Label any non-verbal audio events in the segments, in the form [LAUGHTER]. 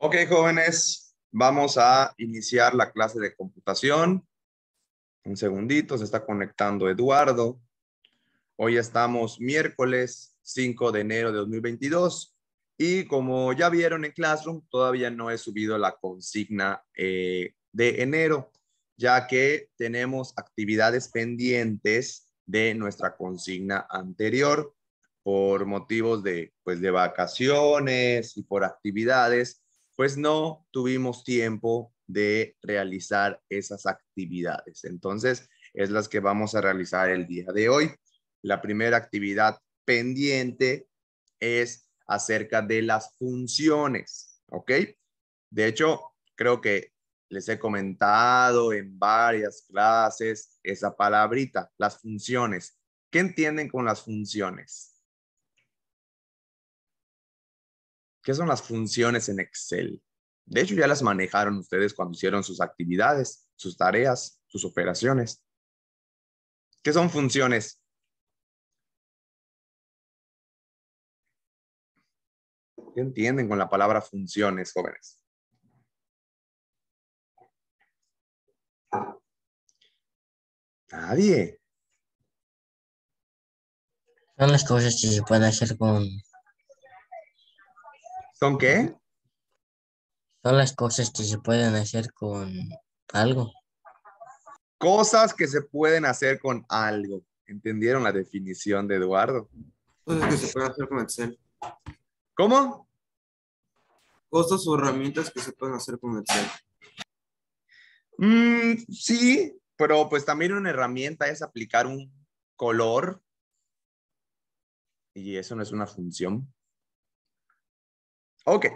Ok, jóvenes, vamos a iniciar la clase de computación. Un segundito, se está conectando Eduardo. Hoy estamos miércoles 5 de enero de 2022 y como ya vieron en Classroom, todavía no he subido la consigna eh, de enero, ya que tenemos actividades pendientes de nuestra consigna anterior por motivos de, pues, de vacaciones y por actividades pues no tuvimos tiempo de realizar esas actividades. Entonces, es las que vamos a realizar el día de hoy. La primera actividad pendiente es acerca de las funciones, ¿ok? De hecho, creo que les he comentado en varias clases esa palabrita, las funciones. ¿Qué entienden con las funciones? ¿Qué son las funciones en Excel? De hecho, ya las manejaron ustedes cuando hicieron sus actividades, sus tareas, sus operaciones. ¿Qué son funciones? ¿Qué entienden con la palabra funciones, jóvenes? Nadie. Son las cosas que se pueden hacer con ¿Son qué? Son las cosas que se pueden hacer con algo. Cosas que se pueden hacer con algo. ¿Entendieron la definición de Eduardo? Cosas que se pueden hacer con Excel. ¿Cómo? Cosas o herramientas que se pueden hacer con Excel. Mm, sí, pero pues también una herramienta es aplicar un color. Y eso no es una función. Ok.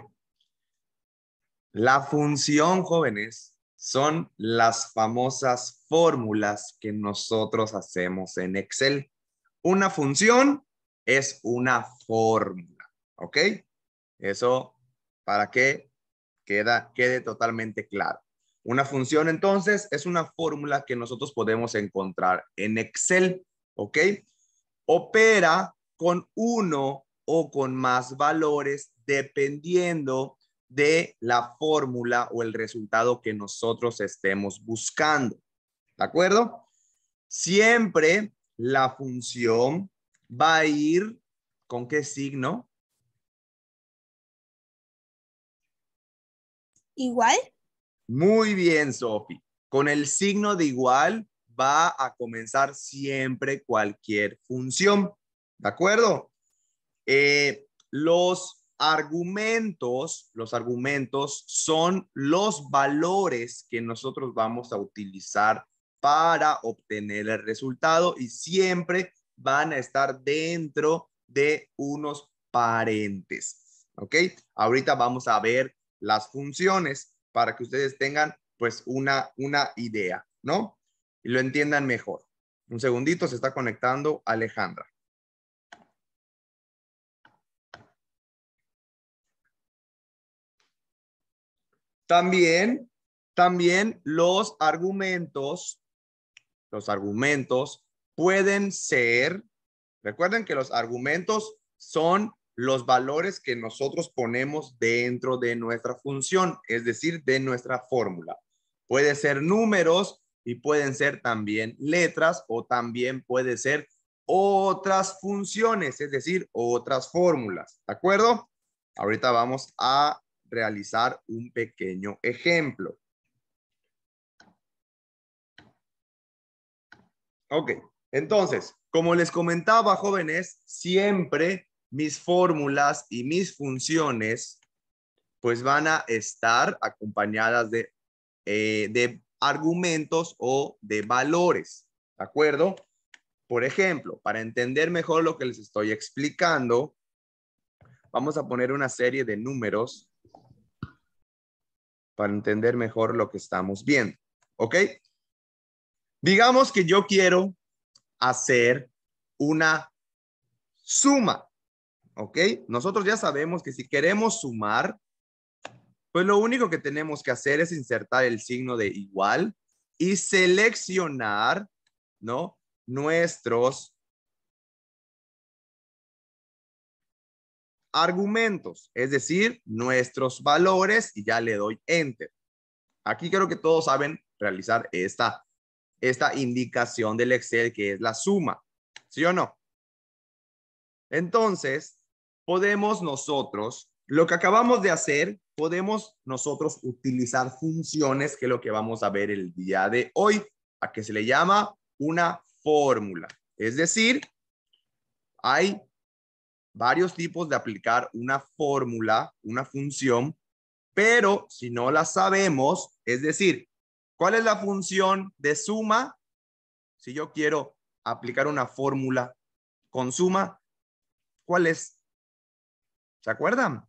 La función, jóvenes, son las famosas fórmulas que nosotros hacemos en Excel. Una función es una fórmula, ¿ok? Eso para que queda, quede totalmente claro. Una función, entonces, es una fórmula que nosotros podemos encontrar en Excel, ¿ok? Opera con uno o con más valores dependiendo de la fórmula o el resultado que nosotros estemos buscando. ¿De acuerdo? Siempre la función va a ir con qué signo? Igual. Muy bien, Sophie. Con el signo de igual va a comenzar siempre cualquier función. ¿De acuerdo? Eh, los argumentos, los argumentos son los valores que nosotros vamos a utilizar para obtener el resultado y siempre van a estar dentro de unos paréntesis. ¿Ok? Ahorita vamos a ver las funciones para que ustedes tengan pues una, una idea, ¿no? Y lo entiendan mejor. Un segundito, se está conectando Alejandra. También, también los argumentos, los argumentos pueden ser, recuerden que los argumentos son los valores que nosotros ponemos dentro de nuestra función, es decir, de nuestra fórmula. Puede ser números y pueden ser también letras o también puede ser otras funciones, es decir, otras fórmulas, ¿de acuerdo? Ahorita vamos a realizar un pequeño ejemplo. Ok, entonces, como les comentaba, jóvenes, siempre mis fórmulas y mis funciones pues van a estar acompañadas de, eh, de argumentos o de valores, ¿de acuerdo? Por ejemplo, para entender mejor lo que les estoy explicando, vamos a poner una serie de números para entender mejor lo que estamos viendo. ¿Ok? Digamos que yo quiero hacer una suma. ¿Ok? Nosotros ya sabemos que si queremos sumar, pues lo único que tenemos que hacer es insertar el signo de igual y seleccionar, ¿no? Nuestros argumentos, es decir, nuestros valores y ya le doy enter. Aquí creo que todos saben realizar esta, esta indicación del Excel que es la suma, ¿sí o no? Entonces, podemos nosotros, lo que acabamos de hacer, podemos nosotros utilizar funciones que es lo que vamos a ver el día de hoy, a que se le llama una fórmula. Es decir, hay varios tipos de aplicar una fórmula, una función, pero si no la sabemos, es decir, ¿cuál es la función de suma? Si yo quiero aplicar una fórmula con suma, ¿cuál es? ¿Se acuerdan?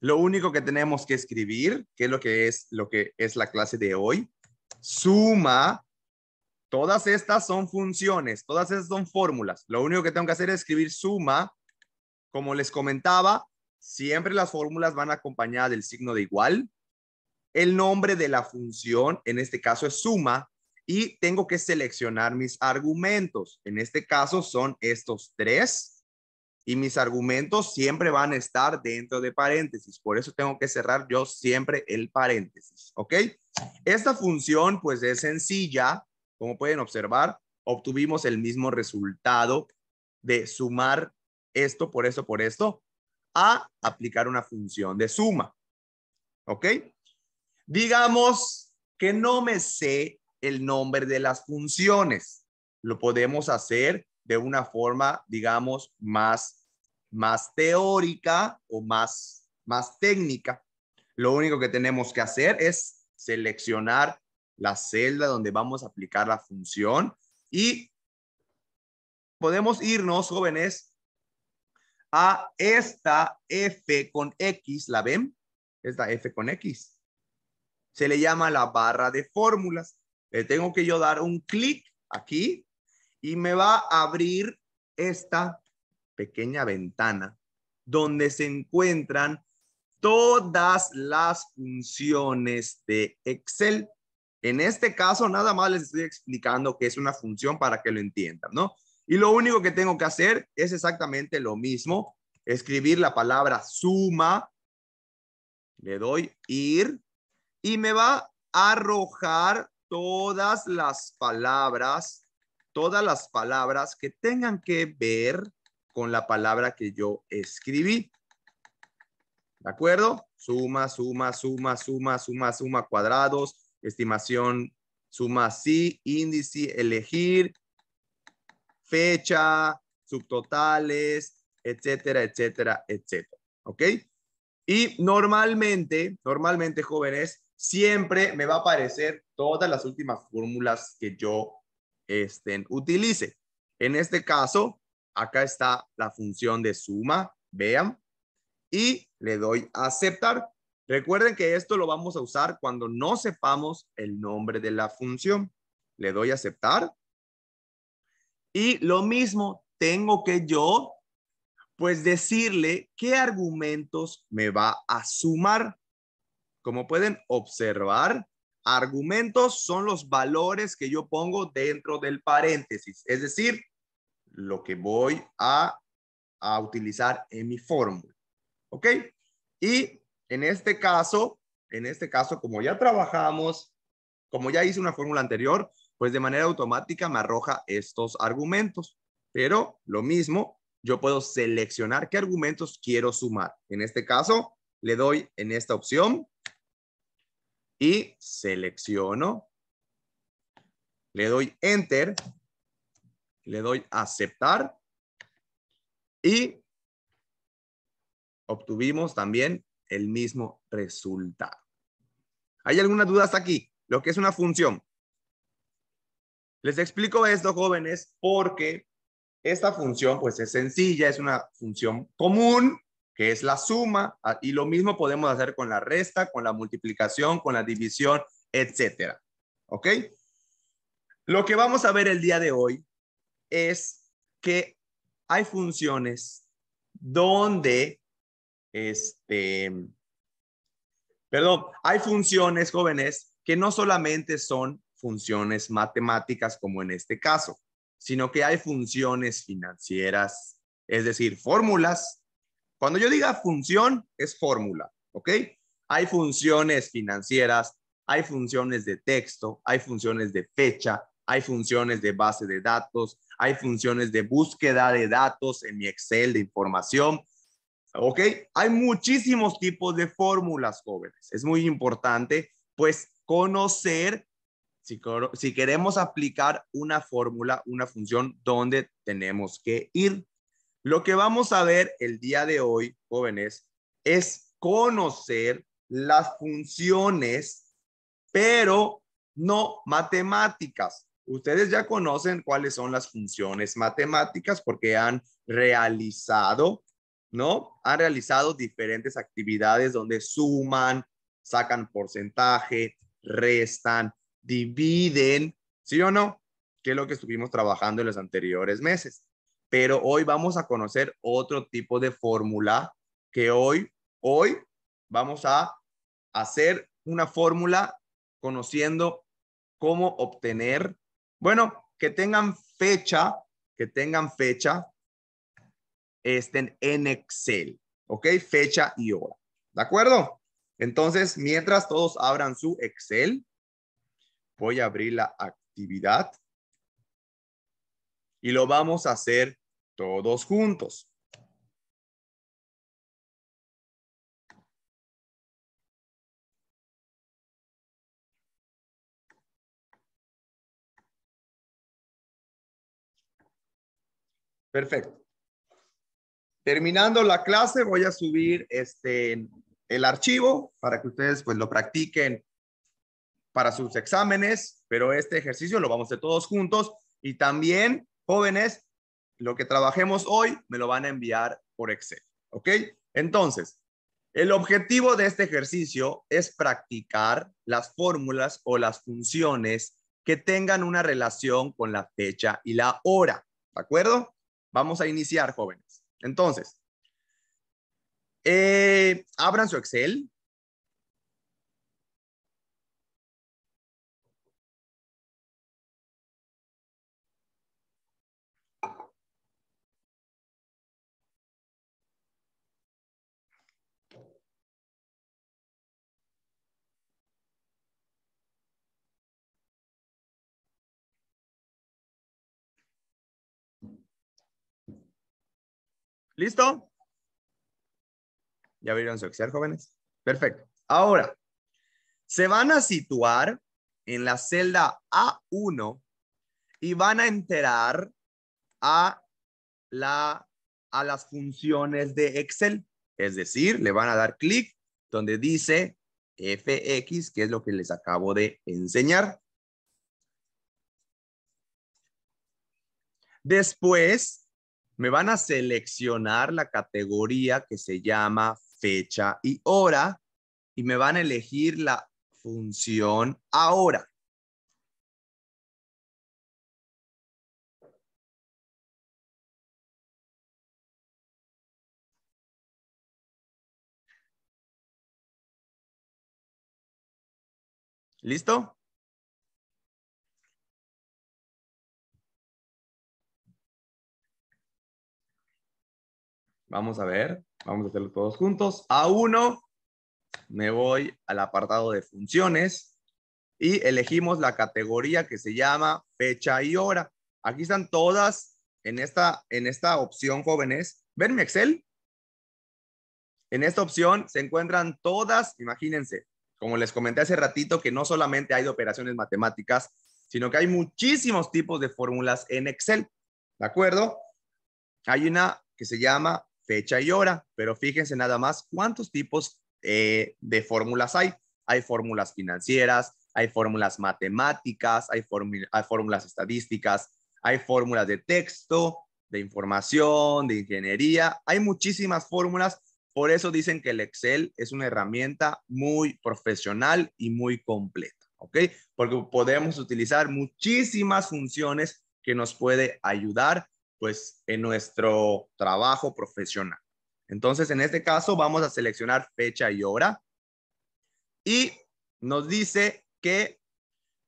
Lo único que tenemos que escribir, que es lo que es, lo que es la clase de hoy, suma Todas estas son funciones, todas estas son fórmulas. Lo único que tengo que hacer es escribir suma. Como les comentaba, siempre las fórmulas van acompañadas del signo de igual. El nombre de la función, en este caso es suma, y tengo que seleccionar mis argumentos. En este caso son estos tres y mis argumentos siempre van a estar dentro de paréntesis. Por eso tengo que cerrar yo siempre el paréntesis, ¿ok? Esta función pues es sencilla. Como pueden observar, obtuvimos el mismo resultado de sumar esto por eso por esto a aplicar una función de suma. ¿Ok? Digamos que no me sé el nombre de las funciones. Lo podemos hacer de una forma, digamos, más, más teórica o más, más técnica. Lo único que tenemos que hacer es seleccionar la celda donde vamos a aplicar la función y podemos irnos, jóvenes, a esta F con X, ¿la ven? Esta F con X. Se le llama la barra de fórmulas. Le tengo que yo dar un clic aquí y me va a abrir esta pequeña ventana donde se encuentran todas las funciones de Excel. En este caso, nada más les estoy explicando que es una función para que lo entiendan, ¿no? Y lo único que tengo que hacer es exactamente lo mismo, escribir la palabra suma, le doy ir y me va a arrojar todas las palabras, todas las palabras que tengan que ver con la palabra que yo escribí. ¿De acuerdo? Suma, suma, suma, suma, suma, suma, cuadrados, estimación, suma sí, índice, elegir, fecha, subtotales, etcétera, etcétera, etcétera. ¿Ok? Y normalmente, normalmente jóvenes, siempre me va a aparecer todas las últimas fórmulas que yo este, utilice. En este caso, acá está la función de suma, vean, y le doy a aceptar. Recuerden que esto lo vamos a usar cuando no sepamos el nombre de la función. Le doy a aceptar. Y lo mismo, tengo que yo, pues decirle qué argumentos me va a sumar. Como pueden observar, argumentos son los valores que yo pongo dentro del paréntesis. Es decir, lo que voy a, a utilizar en mi fórmula. ¿Ok? Y en este caso, en este caso, como ya trabajamos, como ya hice una fórmula anterior, pues de manera automática me arroja estos argumentos. Pero lo mismo, yo puedo seleccionar qué argumentos quiero sumar. En este caso, le doy en esta opción y selecciono. Le doy Enter. Le doy Aceptar. Y obtuvimos también el mismo resultado. ¿Hay alguna duda hasta aquí? Lo que es una función. Les explico esto, jóvenes, porque esta función pues es sencilla, es una función común, que es la suma, y lo mismo podemos hacer con la resta, con la multiplicación, con la división, etcétera. ¿Ok? Lo que vamos a ver el día de hoy es que hay funciones donde este, perdón, hay funciones jóvenes que no solamente son funciones matemáticas como en este caso, sino que hay funciones financieras, es decir, fórmulas. Cuando yo diga función, es fórmula, ¿ok? Hay funciones financieras, hay funciones de texto, hay funciones de fecha, hay funciones de base de datos, hay funciones de búsqueda de datos en mi Excel de información, ¿Ok? Hay muchísimos tipos de fórmulas, jóvenes. Es muy importante, pues, conocer si, si queremos aplicar una fórmula, una función, dónde tenemos que ir. Lo que vamos a ver el día de hoy, jóvenes, es conocer las funciones, pero no matemáticas. Ustedes ya conocen cuáles son las funciones matemáticas porque han realizado ¿no? Han realizado diferentes actividades donde suman, sacan porcentaje, restan, dividen, ¿sí o no? Que es lo que estuvimos trabajando en los anteriores meses. Pero hoy vamos a conocer otro tipo de fórmula que hoy, hoy vamos a hacer una fórmula conociendo cómo obtener, bueno, que tengan fecha, que tengan fecha estén en Excel, ¿ok? Fecha y hora, ¿de acuerdo? Entonces, mientras todos abran su Excel, voy a abrir la actividad y lo vamos a hacer todos juntos. Perfecto. Terminando la clase, voy a subir este, el archivo para que ustedes pues, lo practiquen para sus exámenes, pero este ejercicio lo vamos a hacer todos juntos y también, jóvenes, lo que trabajemos hoy me lo van a enviar por Excel, ¿ok? Entonces, el objetivo de este ejercicio es practicar las fórmulas o las funciones que tengan una relación con la fecha y la hora, ¿de acuerdo? Vamos a iniciar, jóvenes. Entonces, eh, abran su Excel, ¿Listo? ¿Ya vieron su Excel, jóvenes? Perfecto. Ahora, se van a situar en la celda A1 y van a enterar a, la, a las funciones de Excel. Es decir, le van a dar clic donde dice FX, que es lo que les acabo de enseñar. Después, me van a seleccionar la categoría que se llama fecha y hora y me van a elegir la función ahora. ¿Listo? Vamos a ver, vamos a hacerlo todos juntos. A uno, me voy al apartado de funciones y elegimos la categoría que se llama fecha y hora. Aquí están todas en esta, en esta opción, jóvenes. ¿Ven mi Excel? En esta opción se encuentran todas, imagínense, como les comenté hace ratito, que no solamente hay de operaciones matemáticas, sino que hay muchísimos tipos de fórmulas en Excel. ¿De acuerdo? Hay una que se llama fecha y hora, pero fíjense nada más cuántos tipos eh, de fórmulas hay. Hay fórmulas financieras, hay fórmulas matemáticas, hay, fórmulas estadísticas, hay fórmulas de texto, de información, de ingeniería. Hay muchísimas fórmulas. Por eso dicen que el Excel es una herramienta muy profesional y muy completa, ¿ok? Porque podemos utilizar muchísimas funciones que nos puede ayudar pues en nuestro trabajo profesional. Entonces, en este caso, vamos a seleccionar fecha y hora. Y nos dice que,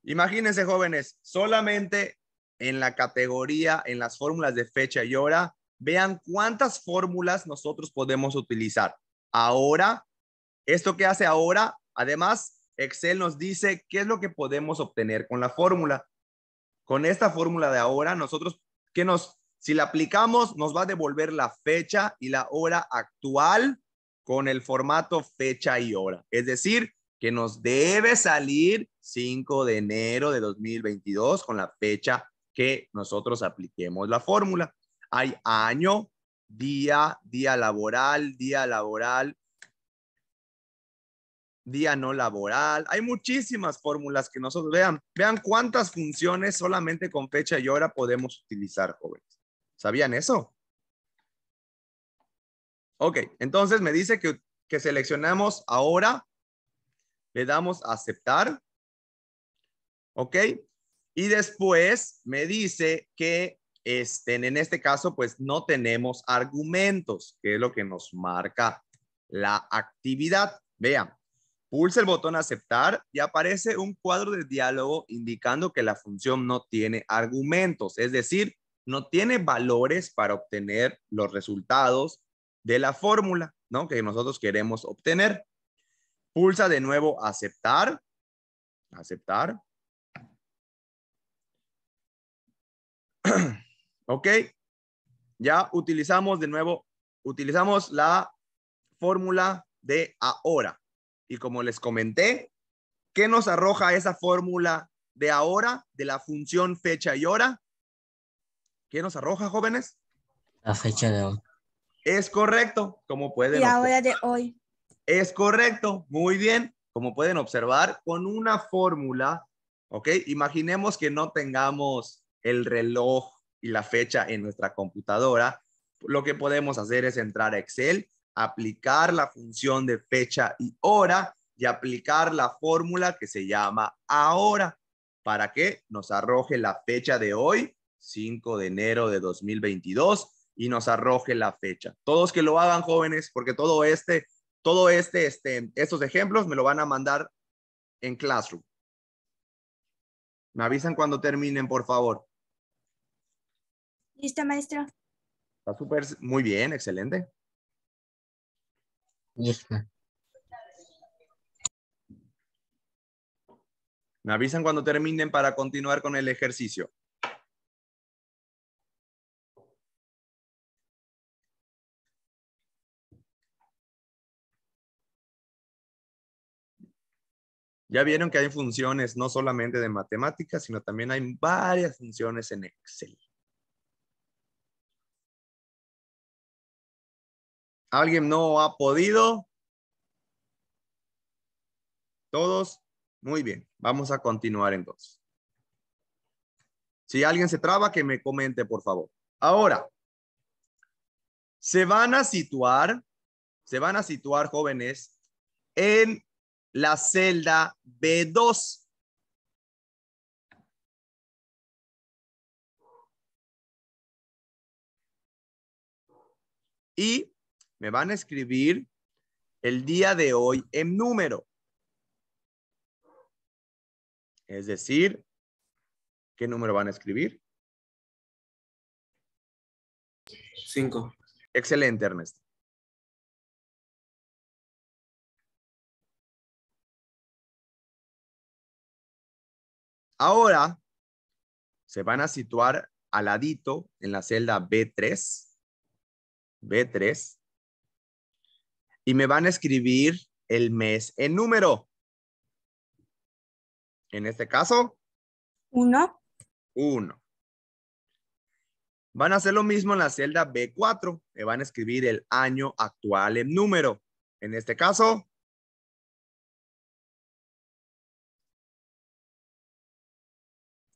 imagínense jóvenes, solamente en la categoría, en las fórmulas de fecha y hora, vean cuántas fórmulas nosotros podemos utilizar. Ahora, esto que hace ahora, además, Excel nos dice qué es lo que podemos obtener con la fórmula. Con esta fórmula de ahora, nosotros, ¿qué nos si la aplicamos, nos va a devolver la fecha y la hora actual con el formato fecha y hora. Es decir, que nos debe salir 5 de enero de 2022 con la fecha que nosotros apliquemos la fórmula. Hay año, día, día laboral, día laboral, día no laboral. Hay muchísimas fórmulas que nosotros vean. Vean cuántas funciones solamente con fecha y hora podemos utilizar, jóvenes. ¿Sabían eso? Ok, entonces me dice que, seleccionamos ahora, le damos a aceptar. Ok, y después me dice que este, en este caso, pues no tenemos argumentos, que es lo que nos marca la actividad. Vean, Pulse el botón aceptar y aparece un cuadro de diálogo indicando que la función no tiene argumentos, es decir, no tiene valores para obtener los resultados de la fórmula, ¿no? Que nosotros queremos obtener. Pulsa de nuevo aceptar, aceptar. [CLEARS THROAT] ok, ya utilizamos de nuevo, utilizamos la fórmula de ahora. Y como les comenté, ¿qué nos arroja esa fórmula de ahora, de la función fecha y hora? ¿Qué nos arroja, jóvenes? La fecha de hoy. Es correcto, como pueden La hora de hoy. Es correcto, muy bien. Como pueden observar, con una fórmula, ¿ok? Imaginemos que no tengamos el reloj y la fecha en nuestra computadora. Lo que podemos hacer es entrar a Excel, aplicar la función de fecha y hora y aplicar la fórmula que se llama ahora para que nos arroje la fecha de hoy 5 de enero de 2022 y nos arroje la fecha. Todos que lo hagan, jóvenes, porque todo este, todo este, este, estos ejemplos me lo van a mandar en Classroom. Me avisan cuando terminen, por favor. Listo, maestro. Está súper, muy bien, excelente. Listo. Me avisan cuando terminen para continuar con el ejercicio. Ya vieron que hay funciones no solamente de matemáticas, sino también hay varias funciones en Excel. ¿Alguien no ha podido? ¿Todos? Muy bien, vamos a continuar entonces. Si alguien se traba, que me comente, por favor. Ahora, se van a situar, se van a situar jóvenes en la celda B2. Y me van a escribir el día de hoy en número. Es decir, ¿qué número van a escribir? Cinco. Excelente, Ernesto. Ahora se van a situar al ladito en la celda B3. B3. Y me van a escribir el mes en número. En este caso. Uno. Uno. Van a hacer lo mismo en la celda B4. Me van a escribir el año actual en número. En este caso.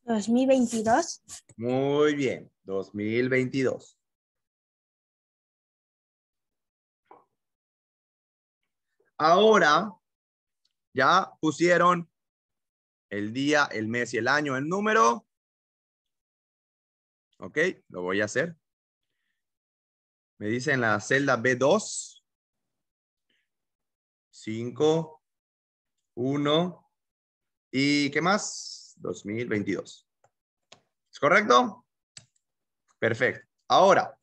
2022. Muy bien, 2022. Ahora ya pusieron el día, el mes y el año, el número. Ok, lo voy a hacer. Me dicen la celda B2. 5, 1 y ¿qué más? 2022. ¿Es correcto? Perfecto. Ahora,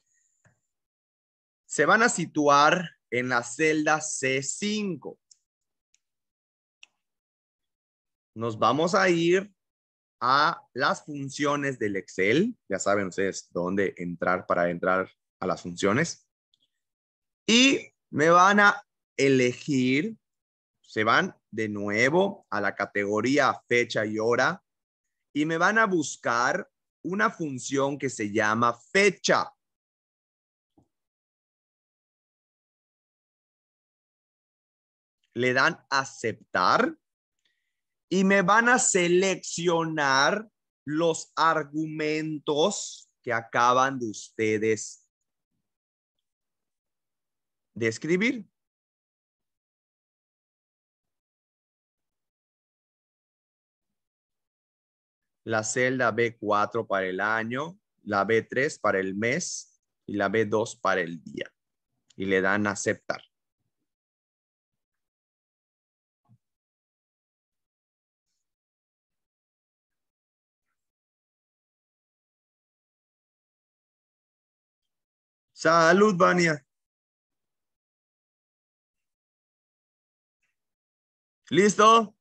se van a situar en la celda C5. Nos vamos a ir a las funciones del Excel. Ya saben ustedes dónde entrar para entrar a las funciones. Y me van a elegir, se van de nuevo a la categoría fecha y hora y me van a buscar una función que se llama fecha. Le dan aceptar y me van a seleccionar los argumentos que acaban de ustedes de la celda B4 para el año, la B3 para el mes y la B2 para el día. Y le dan a aceptar. Salud, Vania. ¿Listo?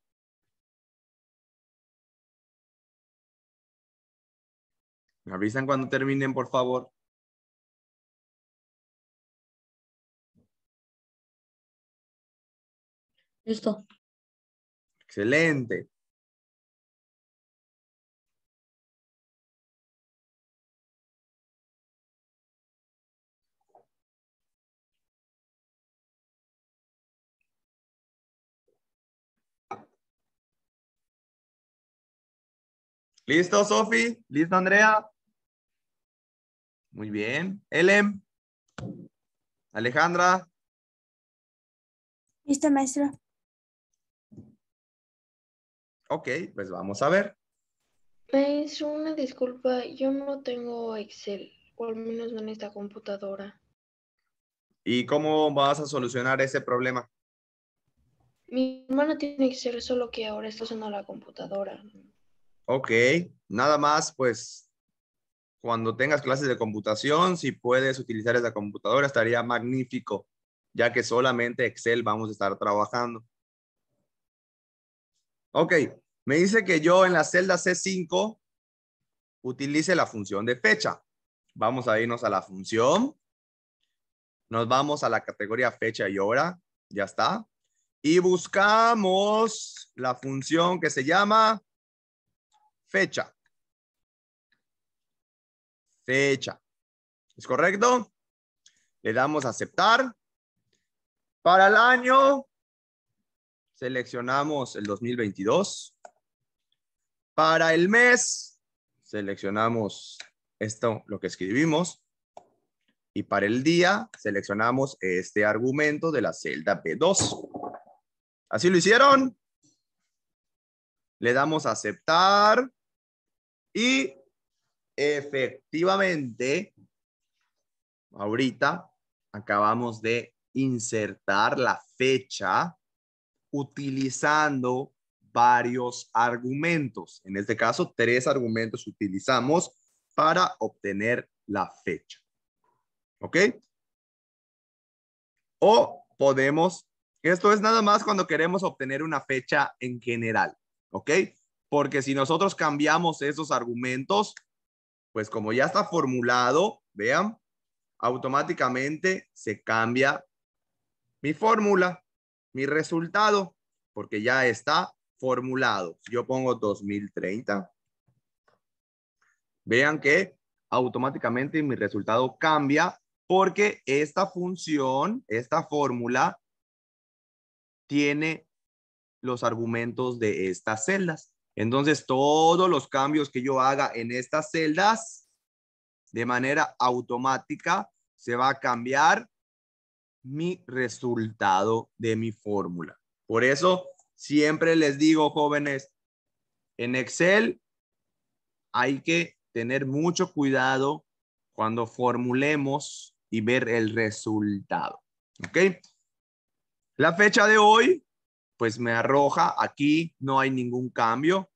Me avisan cuando terminen, por favor. Listo. Excelente. ¿Listo, Sofi? ¿Listo, Andrea? Muy bien. Elem. Alejandra. Listo, maestro. Ok, pues vamos a ver. Maestro, una disculpa, yo no tengo Excel, por al menos no en esta computadora. ¿Y cómo vas a solucionar ese problema? Mi hermana tiene Excel, solo que ahora está usando la computadora. Ok, nada más, pues cuando tengas clases de computación, si puedes utilizar esa computadora, estaría magnífico, ya que solamente Excel vamos a estar trabajando. Ok, me dice que yo en la celda C5 utilice la función de fecha. Vamos a irnos a la función. Nos vamos a la categoría fecha y hora. Ya está. Y buscamos la función que se llama fecha fecha. ¿Es correcto? Le damos a aceptar. Para el año, seleccionamos el 2022. Para el mes, seleccionamos esto, lo que escribimos. Y para el día, seleccionamos este argumento de la celda B2. ¿Así lo hicieron? Le damos a aceptar y Efectivamente, ahorita acabamos de insertar la fecha utilizando varios argumentos. En este caso, tres argumentos utilizamos para obtener la fecha. ¿Ok? O podemos, esto es nada más cuando queremos obtener una fecha en general. ¿Ok? Porque si nosotros cambiamos esos argumentos, pues como ya está formulado, vean, automáticamente se cambia mi fórmula, mi resultado, porque ya está formulado. Yo pongo 2030. Vean que automáticamente mi resultado cambia porque esta función, esta fórmula, tiene los argumentos de estas celdas. Entonces, todos los cambios que yo haga en estas celdas, de manera automática, se va a cambiar mi resultado de mi fórmula. Por eso, siempre les digo, jóvenes, en Excel hay que tener mucho cuidado cuando formulemos y ver el resultado. ¿Ok? La fecha de hoy pues me arroja aquí, no hay ningún cambio.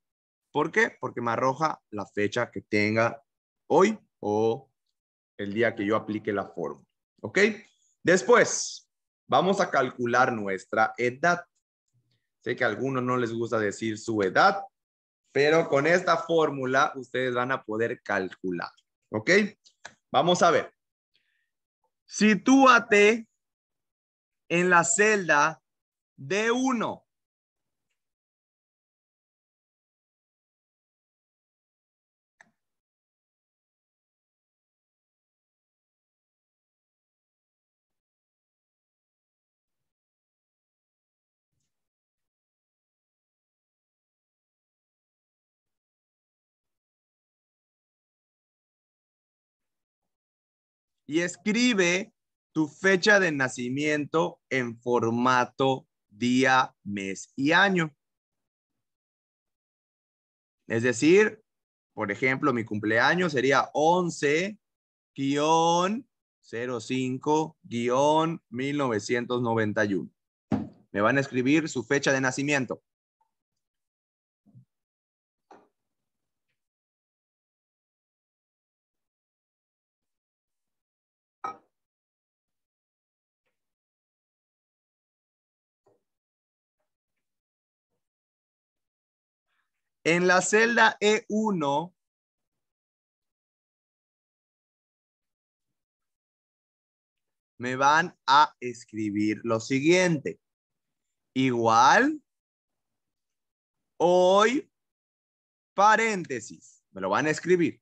¿Por qué? Porque me arroja la fecha que tenga hoy o el día que yo aplique la fórmula. ¿Ok? Después, vamos a calcular nuestra edad. Sé que a algunos no les gusta decir su edad, pero con esta fórmula ustedes van a poder calcular. ¿Ok? Vamos a ver. Sitúate en la celda de uno Y escribe tu fecha de nacimiento en formato día, mes y año. Es decir, por ejemplo, mi cumpleaños sería 11-05-1991. Me van a escribir su fecha de nacimiento. En la celda E1, me van a escribir lo siguiente. Igual, hoy, paréntesis. Me lo van a escribir.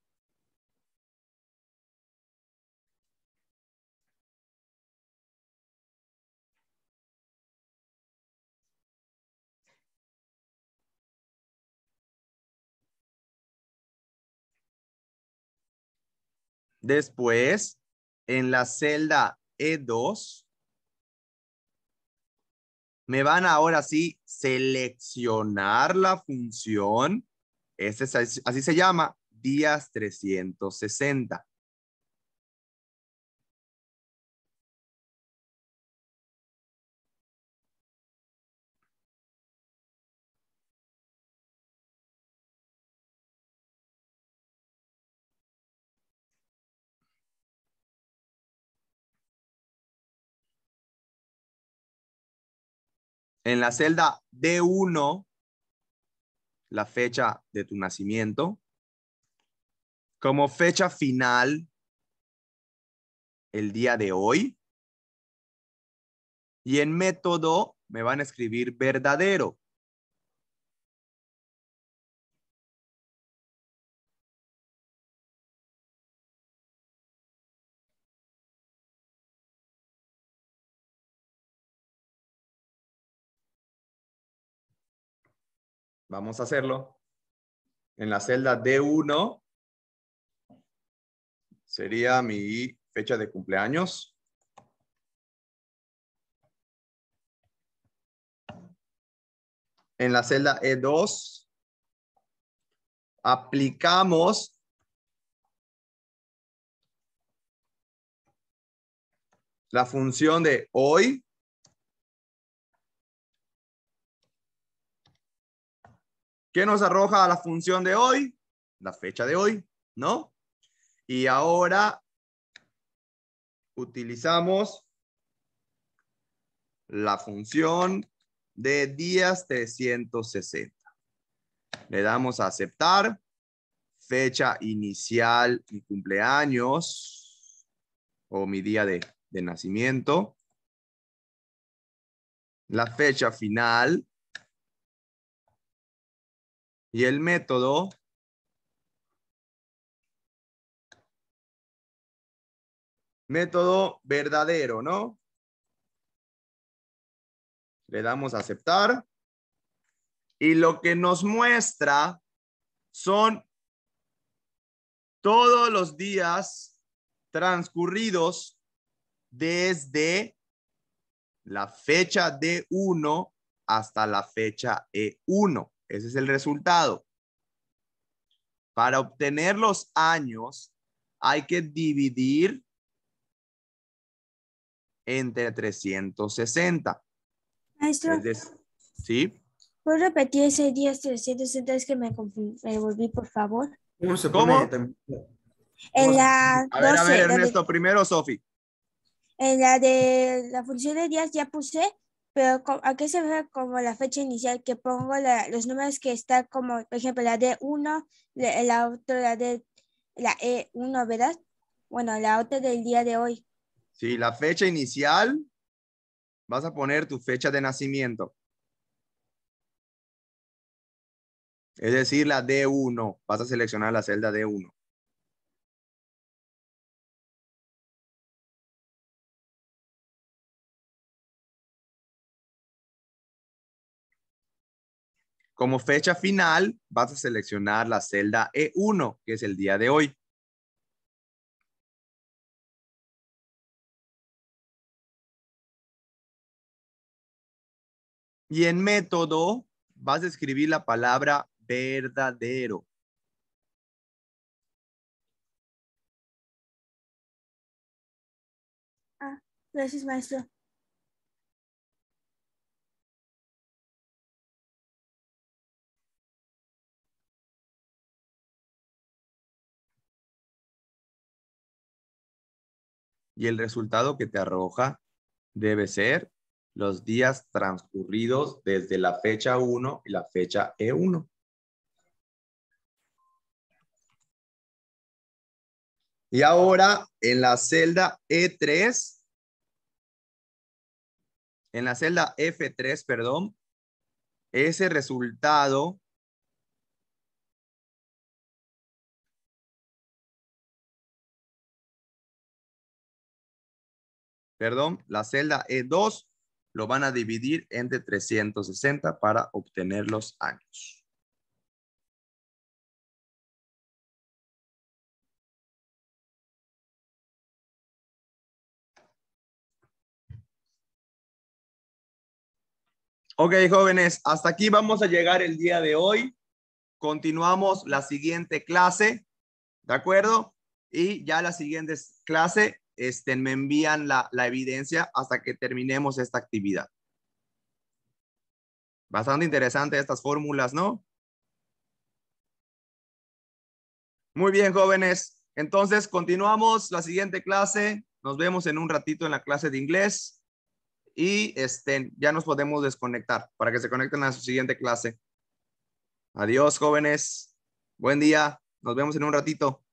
Después, en la celda E2, me van ahora sí seleccionar la función. Este así se llama, días 360. en la celda D1 la fecha de tu nacimiento. Como fecha final, el día de hoy. Y en método me van a escribir verdadero. Vamos a hacerlo. En la celda D1 sería mi fecha de cumpleaños. En la celda E2 aplicamos la función de hoy ¿Qué nos arroja la función de hoy? La fecha de hoy, ¿no? Y ahora utilizamos la función de días de 360. Le damos a aceptar, fecha inicial, mi cumpleaños o mi día de, de nacimiento. La fecha final, y el método método verdadero, ¿no? Le damos a aceptar. Y lo que nos muestra son todos los días transcurridos desde la fecha D1 hasta la fecha E1. Ese es el resultado. Para obtener los años hay que dividir entre 360. Maestro. ¿Sí? ¿Puedo repetir ese día 360? Es que me, volví, por favor. ¿Cómo? En la a ver, Ernesto, primero, Sofi. En la de la función de días ya puse pero ¿a se ve como la fecha inicial que pongo los números que están como, por ejemplo, la D1, la, la, otra, la D, la E1, ¿verdad? Bueno, la otra del día de hoy. Sí, la fecha inicial, vas a poner tu fecha de nacimiento. Es decir, la D1, vas a seleccionar la celda D1. Como fecha final, vas a seleccionar la celda E1, que es el día de hoy. Y en método, vas a escribir la palabra verdadero. Ah, gracias, maestro. y el resultado que te arroja debe ser los días transcurridos desde la fecha 1 y la fecha E1. Y ahora en la celda E3, en la celda F3, perdón, ese resultado perdón, la celda E2 lo van a dividir entre 360 para obtener los años. Ok, jóvenes, hasta aquí vamos a llegar el día de hoy. Continuamos la siguiente clase, ¿de acuerdo? Y ya la siguiente clase este, me envían la, evidencia hasta que terminemos esta actividad. Bastante interesante estas fórmulas, ¿no? Muy bien, jóvenes. Entonces, continuamos la siguiente clase. Nos vemos en un ratito en la clase de inglés y estén ya nos podemos desconectar para que se conecten a su siguiente clase. Adiós, jóvenes. Buen día. Nos vemos en un ratito.